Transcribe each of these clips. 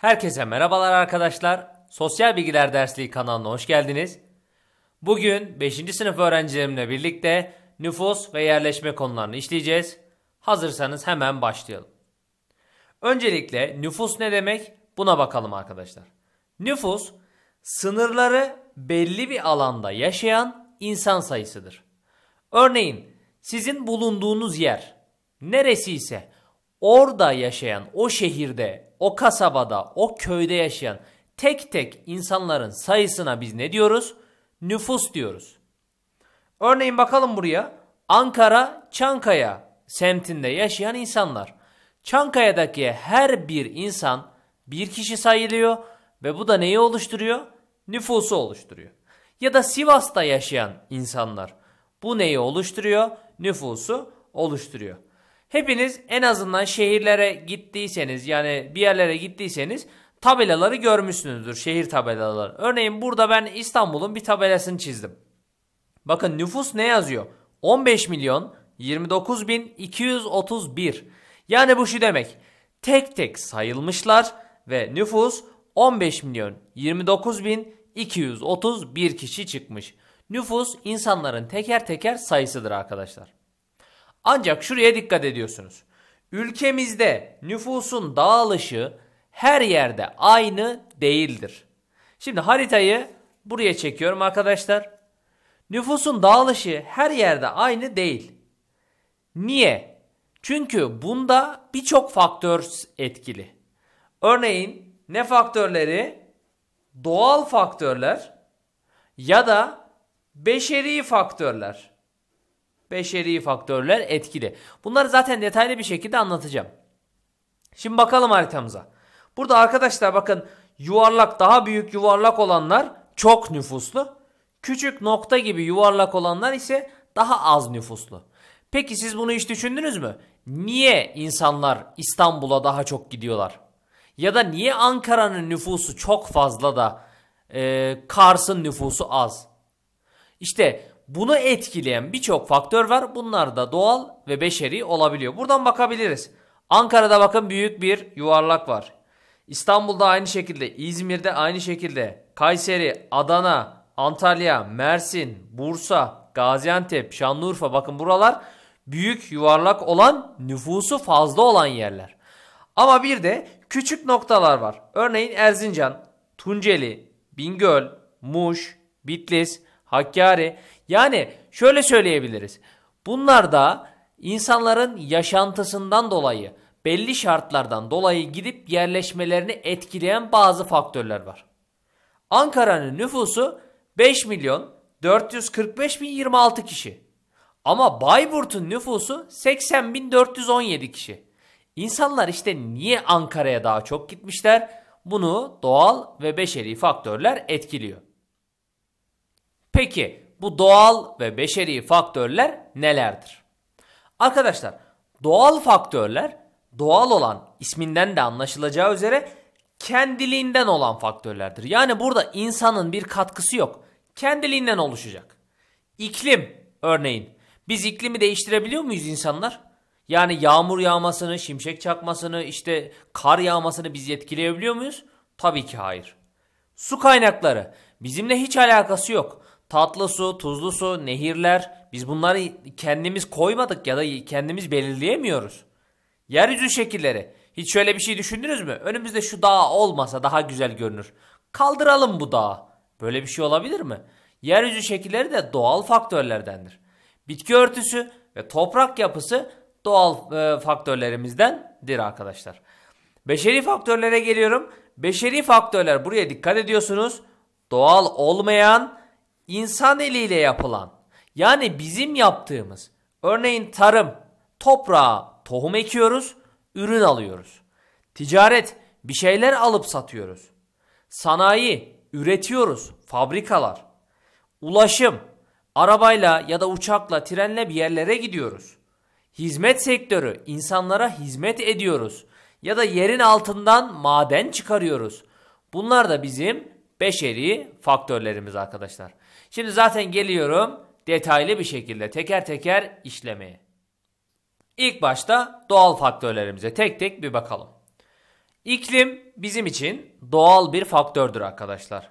Herkese merhabalar arkadaşlar. Sosyal Bilgiler Dersliği kanalına hoş geldiniz. Bugün 5. sınıf öğrencilerimle birlikte nüfus ve yerleşme konularını işleyeceğiz. Hazırsanız hemen başlayalım. Öncelikle nüfus ne demek? Buna bakalım arkadaşlar. Nüfus sınırları belli bir alanda yaşayan insan sayısıdır. Örneğin sizin bulunduğunuz yer neresi ise orada yaşayan o şehirde o kasabada, o köyde yaşayan tek tek insanların sayısına biz ne diyoruz? Nüfus diyoruz. Örneğin bakalım buraya. Ankara, Çankaya semtinde yaşayan insanlar. Çankaya'daki her bir insan bir kişi sayılıyor ve bu da neyi oluşturuyor? Nüfusu oluşturuyor. Ya da Sivas'ta yaşayan insanlar. Bu neyi oluşturuyor? Nüfusu oluşturuyor. Hepiniz en azından şehirlere gittiyseniz yani bir yerlere gittiyseniz tabelaları görmüşsünüzdür. Şehir tabelaları. Örneğin burada ben İstanbul'un bir tabelasını çizdim. Bakın nüfus ne yazıyor? 15 milyon 29.231. Yani bu şu demek. Tek tek sayılmışlar ve nüfus 15 milyon 29.231 kişi çıkmış. Nüfus insanların teker teker sayısıdır arkadaşlar. Ancak şuraya dikkat ediyorsunuz. Ülkemizde nüfusun dağılışı her yerde aynı değildir. Şimdi haritayı buraya çekiyorum arkadaşlar. Nüfusun dağılışı her yerde aynı değil. Niye? Çünkü bunda birçok faktör etkili. Örneğin ne faktörleri? Doğal faktörler ya da beşeri faktörler beşeri faktörler etkili. Bunları zaten detaylı bir şekilde anlatacağım. Şimdi bakalım haritamıza. Burada arkadaşlar bakın yuvarlak daha büyük yuvarlak olanlar çok nüfuslu. Küçük nokta gibi yuvarlak olanlar ise daha az nüfuslu. Peki siz bunu hiç düşündünüz mü? Niye insanlar İstanbul'a daha çok gidiyorlar? Ya da niye Ankara'nın nüfusu çok fazla da e, Kars'ın nüfusu az? İşte bunu etkileyen birçok faktör var. Bunlar da doğal ve beşeri olabiliyor. Buradan bakabiliriz. Ankara'da bakın büyük bir yuvarlak var. İstanbul'da aynı şekilde, İzmir'de aynı şekilde, Kayseri, Adana, Antalya, Mersin, Bursa, Gaziantep, Şanlıurfa bakın buralar büyük yuvarlak olan nüfusu fazla olan yerler. Ama bir de küçük noktalar var. Örneğin Erzincan, Tunceli, Bingöl, Muş, Bitlis, Hakkari. Yani şöyle söyleyebiliriz. Bunlar da insanların yaşantısından dolayı, belli şartlardan dolayı gidip yerleşmelerini etkileyen bazı faktörler var. Ankara'nın nüfusu 5 milyon 445 bin 26 kişi. Ama Bayburt'un nüfusu 80 bin 417 kişi. İnsanlar işte niye Ankara'ya daha çok gitmişler? Bunu doğal ve beşeri faktörler etkiliyor. Peki bu doğal ve beşeri faktörler nelerdir? Arkadaşlar doğal faktörler doğal olan isminden de anlaşılacağı üzere kendiliğinden olan faktörlerdir. Yani burada insanın bir katkısı yok. Kendiliğinden oluşacak. İklim örneğin. Biz iklimi değiştirebiliyor muyuz insanlar? Yani yağmur yağmasını, şimşek çakmasını, işte kar yağmasını biz etkileyebiliyor muyuz? Tabii ki hayır. Su kaynakları bizimle hiç alakası yok. Tatlı su, tuzlu su, nehirler biz bunları kendimiz koymadık ya da kendimiz belirleyemiyoruz. Yeryüzü şekilleri. Hiç şöyle bir şey düşündünüz mü? Önümüzde şu dağ olmasa daha güzel görünür. Kaldıralım bu dağı. Böyle bir şey olabilir mi? Yeryüzü şekilleri de doğal faktörlerdendir. Bitki örtüsü ve toprak yapısı doğal e, faktörlerimizdendir arkadaşlar. Beşeri faktörlere geliyorum. Beşeri faktörler buraya dikkat ediyorsunuz. Doğal olmayan insan eliyle yapılan yani bizim yaptığımız örneğin tarım, toprağa tohum ekiyoruz, ürün alıyoruz. Ticaret bir şeyler alıp satıyoruz. Sanayi üretiyoruz, fabrikalar. Ulaşım arabayla ya da uçakla, trenle bir yerlere gidiyoruz. Hizmet sektörü insanlara hizmet ediyoruz ya da yerin altından maden çıkarıyoruz. Bunlar da bizim beşeri faktörlerimiz arkadaşlar. Şimdi zaten geliyorum detaylı bir şekilde teker teker işlemeye. İlk başta doğal faktörlerimize tek tek bir bakalım. İklim bizim için doğal bir faktördür arkadaşlar.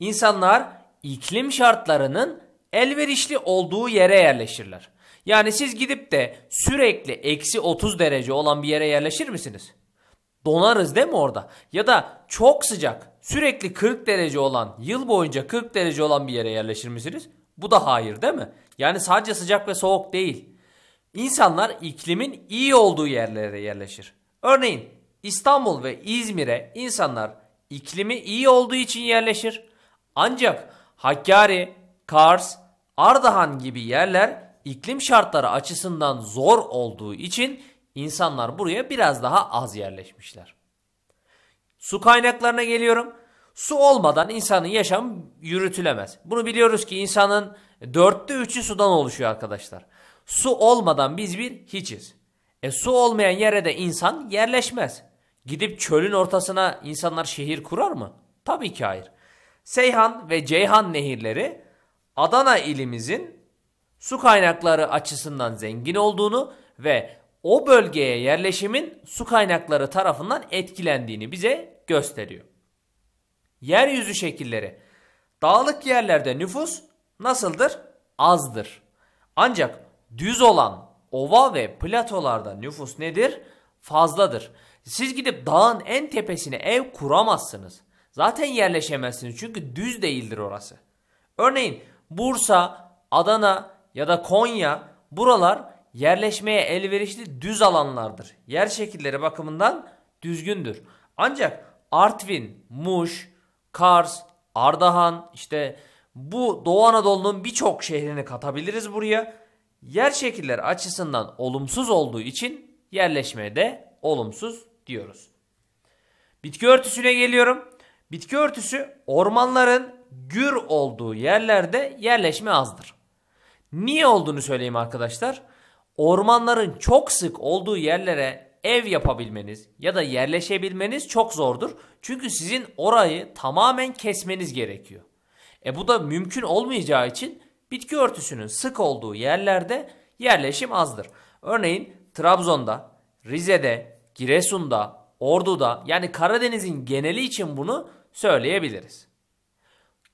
İnsanlar iklim şartlarının elverişli olduğu yere yerleşirler. Yani siz gidip de sürekli eksi 30 derece olan bir yere yerleşir misiniz? Donarız değil mi orada? Ya da çok sıcak, Sürekli 40 derece olan, yıl boyunca 40 derece olan bir yere yerleşir misiniz? Bu da hayır değil mi? Yani sadece sıcak ve soğuk değil. İnsanlar iklimin iyi olduğu yerlere yerleşir. Örneğin İstanbul ve İzmir'e insanlar iklimi iyi olduğu için yerleşir. Ancak Hakkari, Kars, Ardahan gibi yerler iklim şartları açısından zor olduğu için insanlar buraya biraz daha az yerleşmişler. Su kaynaklarına geliyorum. Su olmadan insanın yaşamı yürütülemez. Bunu biliyoruz ki insanın dörtte üçü sudan oluşuyor arkadaşlar. Su olmadan biz bir hiçiz. E su olmayan yere de insan yerleşmez. Gidip çölün ortasına insanlar şehir kurar mı? Tabii ki hayır. Seyhan ve Ceyhan nehirleri Adana ilimizin su kaynakları açısından zengin olduğunu ve o bölgeye yerleşimin su kaynakları tarafından etkilendiğini bize gösteriyor. Yeryüzü şekilleri. Dağlık yerlerde nüfus nasıldır? Azdır. Ancak düz olan ova ve platolarda nüfus nedir? Fazladır. Siz gidip dağın en tepesine ev kuramazsınız. Zaten yerleşemezsiniz çünkü düz değildir orası. Örneğin Bursa, Adana ya da Konya buralar yerleşmeye elverişli düz alanlardır. Yer şekilleri bakımından düzgündür. Ancak Artvin, Muş, Kars, Ardahan işte bu Doğu Anadolu'nun birçok şehrini katabiliriz buraya. Yer şekilleri açısından olumsuz olduğu için yerleşmeye de olumsuz diyoruz. Bitki örtüsüne geliyorum. Bitki örtüsü ormanların gür olduğu yerlerde yerleşme azdır. Niye olduğunu söyleyeyim arkadaşlar ormanların çok sık olduğu yerlere ev yapabilmeniz ya da yerleşebilmeniz çok zordur. Çünkü sizin orayı tamamen kesmeniz gerekiyor. E bu da mümkün olmayacağı için bitki örtüsünün sık olduğu yerlerde yerleşim azdır. Örneğin Trabzon'da, Rize'de, Giresun'da, Ordu'da yani Karadeniz'in geneli için bunu söyleyebiliriz.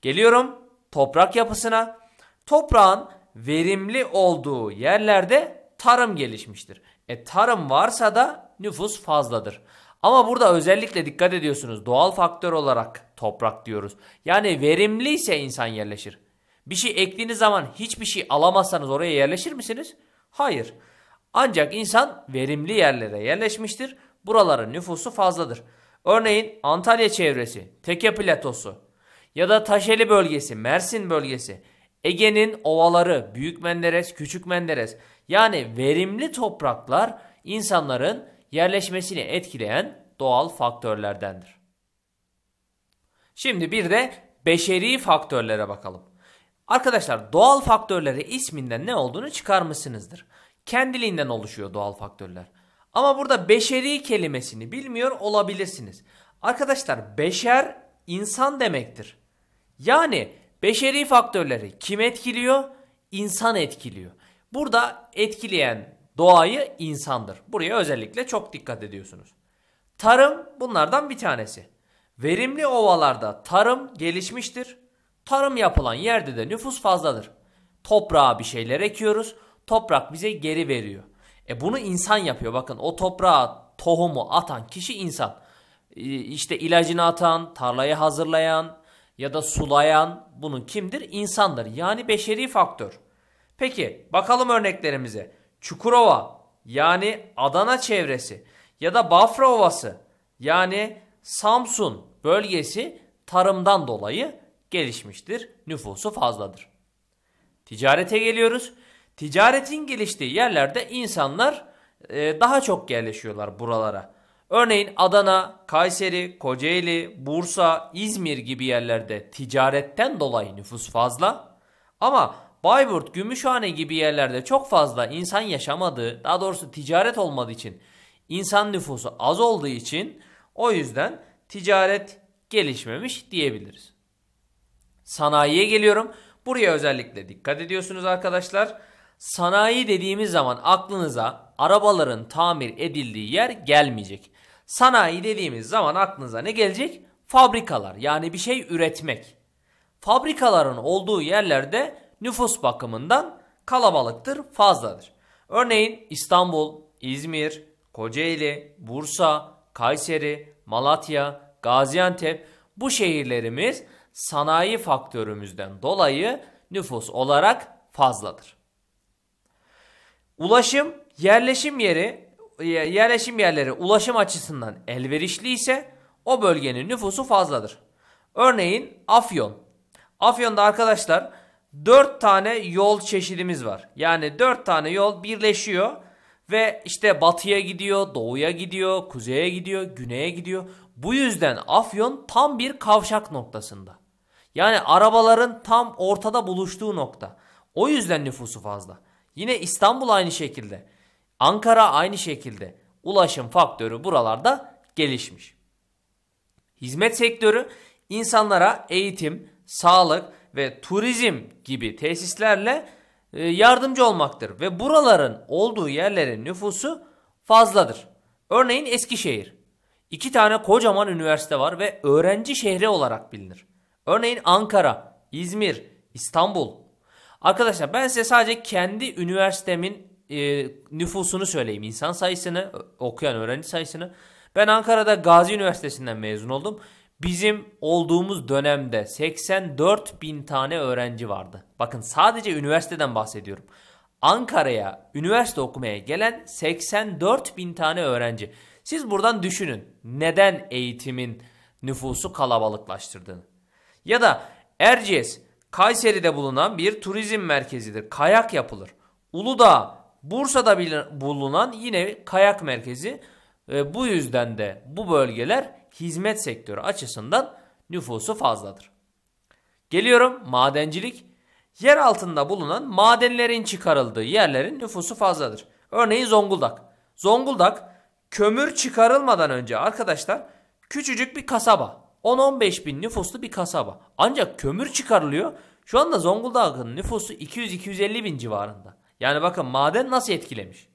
Geliyorum toprak yapısına. Toprağın verimli olduğu yerlerde tarım gelişmiştir. E tarım varsa da nüfus fazladır. Ama burada özellikle dikkat ediyorsunuz doğal faktör olarak toprak diyoruz. Yani verimliyse insan yerleşir. Bir şey ektiğiniz zaman hiçbir şey alamazsanız oraya yerleşir misiniz? Hayır. Ancak insan verimli yerlere yerleşmiştir. Buraların nüfusu fazladır. Örneğin Antalya çevresi, Teke platosu ya da Taşeli bölgesi, Mersin bölgesi, Ege'nin ovaları, Büyük Menderes, Küçük Menderes yani verimli topraklar insanların yerleşmesini etkileyen doğal faktörlerdendir. Şimdi bir de beşeri faktörlere bakalım. Arkadaşlar doğal faktörleri isminden ne olduğunu çıkarmışsınızdır. Kendiliğinden oluşuyor doğal faktörler. Ama burada beşeri kelimesini bilmiyor olabilirsiniz. Arkadaşlar beşer insan demektir. Yani beşeri faktörleri kim etkiliyor? İnsan etkiliyor. Burada etkileyen doğayı insandır. Buraya özellikle çok dikkat ediyorsunuz. Tarım bunlardan bir tanesi. Verimli ovalarda tarım gelişmiştir. Tarım yapılan yerde de nüfus fazladır. Toprağa bir şeyler ekiyoruz. Toprak bize geri veriyor. E bunu insan yapıyor. Bakın o toprağa tohumu atan kişi insan. İşte ilacını atan, tarlayı hazırlayan ya da sulayan bunun kimdir? İnsandır. Yani beşeri faktör. Peki bakalım örneklerimize. Çukurova yani Adana çevresi ya da Bafra Ovası yani Samsun bölgesi tarımdan dolayı gelişmiştir. Nüfusu fazladır. Ticarete geliyoruz. Ticaretin geliştiği yerlerde insanlar e, daha çok yerleşiyorlar buralara. Örneğin Adana, Kayseri, Kocaeli, Bursa, İzmir gibi yerlerde ticaretten dolayı nüfus fazla. Ama Bayburt, Gümüşhane gibi yerlerde çok fazla insan yaşamadığı, daha doğrusu ticaret olmadığı için, insan nüfusu az olduğu için o yüzden ticaret gelişmemiş diyebiliriz. Sanayiye geliyorum. Buraya özellikle dikkat ediyorsunuz arkadaşlar. Sanayi dediğimiz zaman aklınıza arabaların tamir edildiği yer gelmeyecek. Sanayi dediğimiz zaman aklınıza ne gelecek? Fabrikalar yani bir şey üretmek. Fabrikaların olduğu yerlerde nüfus bakımından kalabalıktır, fazladır. Örneğin İstanbul, İzmir, Kocaeli, Bursa, Kayseri, Malatya, Gaziantep bu şehirlerimiz sanayi faktörümüzden dolayı nüfus olarak fazladır. Ulaşım, yerleşim yeri, e, yerleşim yerleri ulaşım açısından elverişli ise o bölgenin nüfusu fazladır. Örneğin Afyon. Afyon'da arkadaşlar 4 tane yol çeşidimiz var. Yani 4 tane yol birleşiyor ve işte batıya gidiyor, doğuya gidiyor, kuzeye gidiyor, güneye gidiyor. Bu yüzden Afyon tam bir kavşak noktasında. Yani arabaların tam ortada buluştuğu nokta. O yüzden nüfusu fazla. Yine İstanbul aynı şekilde. Ankara aynı şekilde. Ulaşım faktörü buralarda gelişmiş. Hizmet sektörü insanlara eğitim, sağlık, ve turizm gibi tesislerle e, yardımcı olmaktır. Ve buraların olduğu yerlerin nüfusu fazladır. Örneğin Eskişehir. İki tane kocaman üniversite var ve öğrenci şehri olarak bilinir. Örneğin Ankara, İzmir, İstanbul. Arkadaşlar ben size sadece kendi üniversitemin e, nüfusunu söyleyeyim. insan sayısını, okuyan öğrenci sayısını. Ben Ankara'da Gazi Üniversitesi'nden mezun oldum. Bizim olduğumuz dönemde 84 bin tane öğrenci vardı. Bakın sadece üniversiteden bahsediyorum. Ankara'ya üniversite okumaya gelen 84 bin tane öğrenci. Siz buradan düşünün neden eğitimin nüfusu kalabalıklaştırdığını. Ya da Erciyes Kayseri'de bulunan bir turizm merkezidir. Kayak yapılır. Uludağ Bursa'da bulunan yine kayak merkezi. E, bu yüzden de bu bölgeler hizmet sektörü açısından nüfusu fazladır. Geliyorum madencilik. Yer altında bulunan madenlerin çıkarıldığı yerlerin nüfusu fazladır. Örneğin Zonguldak. Zonguldak kömür çıkarılmadan önce arkadaşlar küçücük bir kasaba. 10-15 bin nüfuslu bir kasaba. Ancak kömür çıkarılıyor. Şu anda Zonguldak'ın nüfusu 200-250 bin civarında. Yani bakın maden nasıl etkilemiş.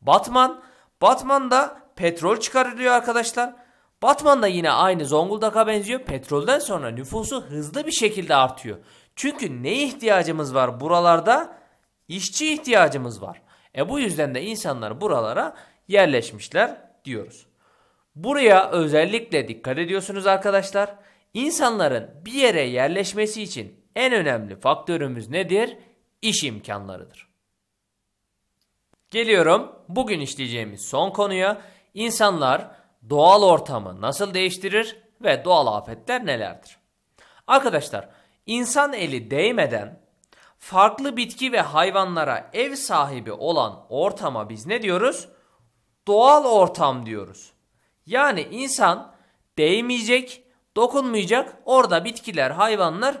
Batman. Batman'da petrol çıkarılıyor arkadaşlar. Batman da yine aynı Zonguldak'a benziyor. Petrolden sonra nüfusu hızlı bir şekilde artıyor. Çünkü neye ihtiyacımız var buralarda? İşçi ihtiyacımız var. E bu yüzden de insanlar buralara yerleşmişler diyoruz. Buraya özellikle dikkat ediyorsunuz arkadaşlar. İnsanların bir yere yerleşmesi için en önemli faktörümüz nedir? İş imkanlarıdır. Geliyorum bugün işleyeceğimiz son konuya. İnsanlar doğal ortamı nasıl değiştirir ve doğal afetler nelerdir? Arkadaşlar insan eli değmeden farklı bitki ve hayvanlara ev sahibi olan ortama biz ne diyoruz? Doğal ortam diyoruz. Yani insan değmeyecek, dokunmayacak orada bitkiler, hayvanlar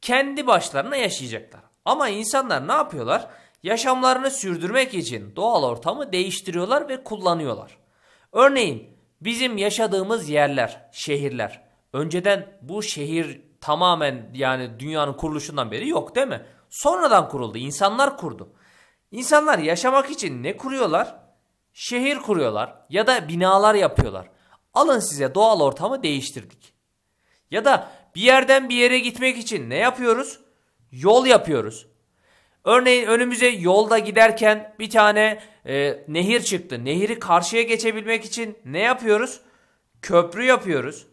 kendi başlarına yaşayacaklar. Ama insanlar ne yapıyorlar? Yaşamlarını sürdürmek için doğal ortamı değiştiriyorlar ve kullanıyorlar. Örneğin Bizim yaşadığımız yerler, şehirler. Önceden bu şehir tamamen yani dünyanın kuruluşundan beri yok değil mi? Sonradan kuruldu. insanlar kurdu. İnsanlar yaşamak için ne kuruyorlar? Şehir kuruyorlar ya da binalar yapıyorlar. Alın size doğal ortamı değiştirdik. Ya da bir yerden bir yere gitmek için ne yapıyoruz? Yol yapıyoruz. Örneğin önümüze yolda giderken bir tane e, nehir çıktı. Nehiri karşıya geçebilmek için ne yapıyoruz? Köprü yapıyoruz.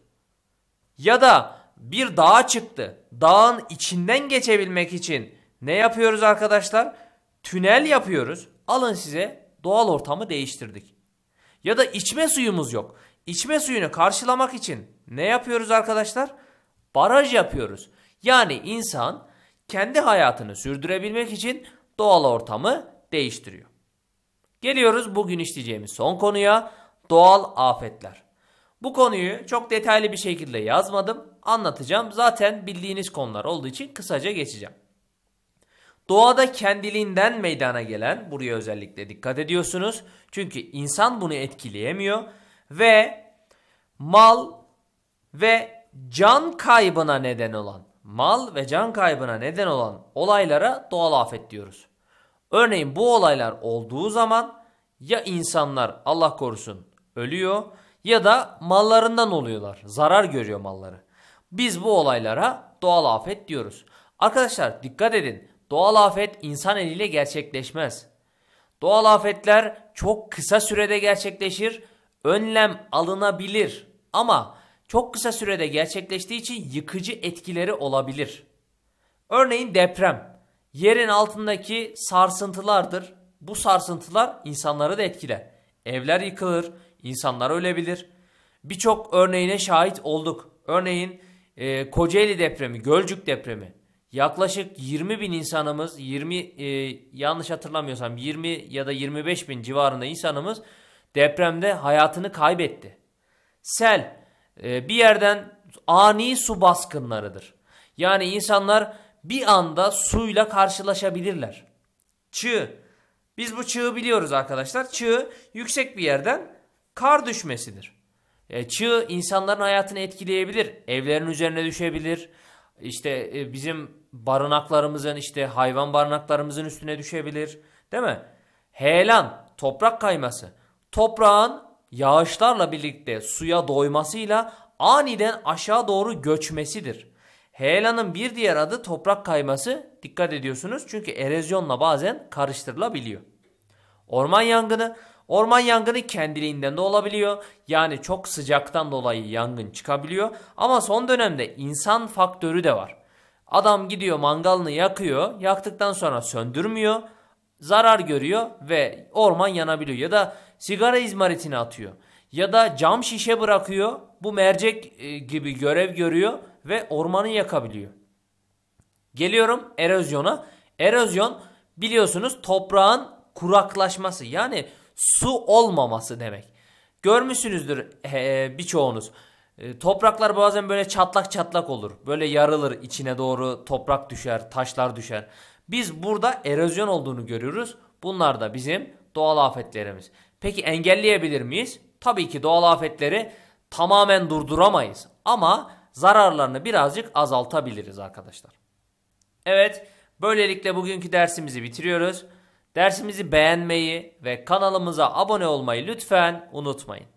Ya da bir dağ çıktı. Dağın içinden geçebilmek için ne yapıyoruz arkadaşlar? Tünel yapıyoruz. Alın size doğal ortamı değiştirdik. Ya da içme suyumuz yok. İçme suyunu karşılamak için ne yapıyoruz arkadaşlar? Baraj yapıyoruz. Yani insan kendi hayatını sürdürebilmek için doğal ortamı değiştiriyor. Geliyoruz bugün işleyeceğimiz son konuya doğal afetler. Bu konuyu çok detaylı bir şekilde yazmadım anlatacağım zaten bildiğiniz konular olduğu için kısaca geçeceğim. Doğada kendiliğinden meydana gelen buraya özellikle dikkat ediyorsunuz. Çünkü insan bunu etkileyemiyor ve mal ve can kaybına neden olan mal ve can kaybına neden olan olaylara doğal afet diyoruz. Örneğin bu olaylar olduğu zaman ya insanlar Allah korusun ölüyor ya da mallarından oluyorlar. Zarar görüyor malları. Biz bu olaylara doğal afet diyoruz. Arkadaşlar dikkat edin. Doğal afet insan eliyle gerçekleşmez. Doğal afetler çok kısa sürede gerçekleşir. Önlem alınabilir ama çok kısa sürede gerçekleştiği için yıkıcı etkileri olabilir. Örneğin deprem. Yerin altındaki sarsıntılardır. Bu sarsıntılar insanları da etkiler. Evler yıkılır, insanlar ölebilir. Birçok örneğine şahit olduk. Örneğin e, Kocaeli depremi, Gölcük depremi. Yaklaşık 20 bin insanımız, 20 e, yanlış hatırlamıyorsam 20 ya da 25 bin civarında insanımız depremde hayatını kaybetti. Sel, ee, bir yerden ani su baskınlarıdır. Yani insanlar bir anda suyla karşılaşabilirler. Çığ. Biz bu çığı biliyoruz arkadaşlar. Çığ yüksek bir yerden kar düşmesidir. E, çığ insanların hayatını etkileyebilir. Evlerin üzerine düşebilir. İşte e, bizim barınaklarımızın işte hayvan barınaklarımızın üstüne düşebilir. Değil mi? Heyelan, toprak kayması. Toprağın yağışlarla birlikte suya doymasıyla aniden aşağı doğru göçmesidir. Heyelanın bir diğer adı toprak kayması. Dikkat ediyorsunuz çünkü erozyonla bazen karıştırılabiliyor. Orman yangını Orman yangını kendiliğinden de olabiliyor. Yani çok sıcaktan dolayı yangın çıkabiliyor. Ama son dönemde insan faktörü de var. Adam gidiyor mangalını yakıyor. Yaktıktan sonra söndürmüyor. Zarar görüyor ve orman yanabiliyor. Ya da sigara izmaritini atıyor. Ya da cam şişe bırakıyor. Bu mercek e, gibi görev görüyor ve ormanı yakabiliyor. Geliyorum erozyona. Erozyon biliyorsunuz toprağın kuraklaşması yani su olmaması demek. Görmüşsünüzdür e, birçoğunuz. E, topraklar bazen böyle çatlak çatlak olur. Böyle yarılır içine doğru toprak düşer, taşlar düşer. Biz burada erozyon olduğunu görüyoruz. Bunlar da bizim doğal afetlerimiz. Peki engelleyebilir miyiz? Tabii ki doğal afetleri tamamen durduramayız ama zararlarını birazcık azaltabiliriz arkadaşlar. Evet, böylelikle bugünkü dersimizi bitiriyoruz. Dersimizi beğenmeyi ve kanalımıza abone olmayı lütfen unutmayın.